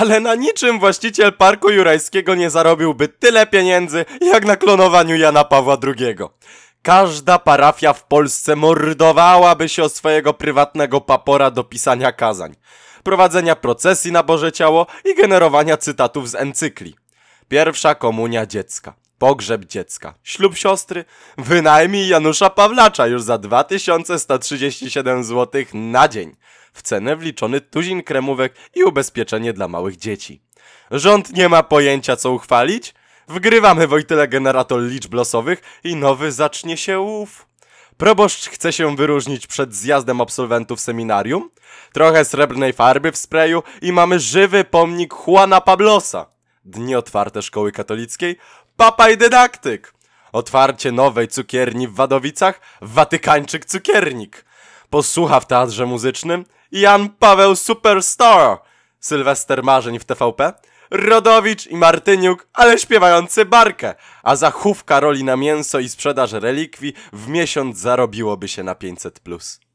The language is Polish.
Ale na niczym właściciel Parku Jurajskiego nie zarobiłby tyle pieniędzy, jak na klonowaniu Jana Pawła II. Każda parafia w Polsce mordowałaby się o swojego prywatnego papora do pisania kazań, prowadzenia procesji na Boże Ciało i generowania cytatów z encykli. Pierwsza komunia dziecka, pogrzeb dziecka, ślub siostry, wynajmij Janusza Pawlacza już za 2137 zł na dzień w cenę wliczony tuzin kremówek i ubezpieczenie dla małych dzieci. Rząd nie ma pojęcia co uchwalić? Wgrywamy Wojtyle generator liczb losowych i nowy zacznie się ów. Proboszcz chce się wyróżnić przed zjazdem absolwentów seminarium. Trochę srebrnej farby w sprayu i mamy żywy pomnik Juana Pablosa. Dni otwarte szkoły katolickiej. Papa i dydaktyk. Otwarcie nowej cukierni w Wadowicach. Watykańczyk cukiernik posłucha w teatrze muzycznym Jan Paweł Superstar, Sylwester Marzeń w TVP, Rodowicz i Martyniuk, ale śpiewający barkę, a zachówka roli na mięso i sprzedaż relikwii w miesiąc zarobiłoby się na 500+. Plus.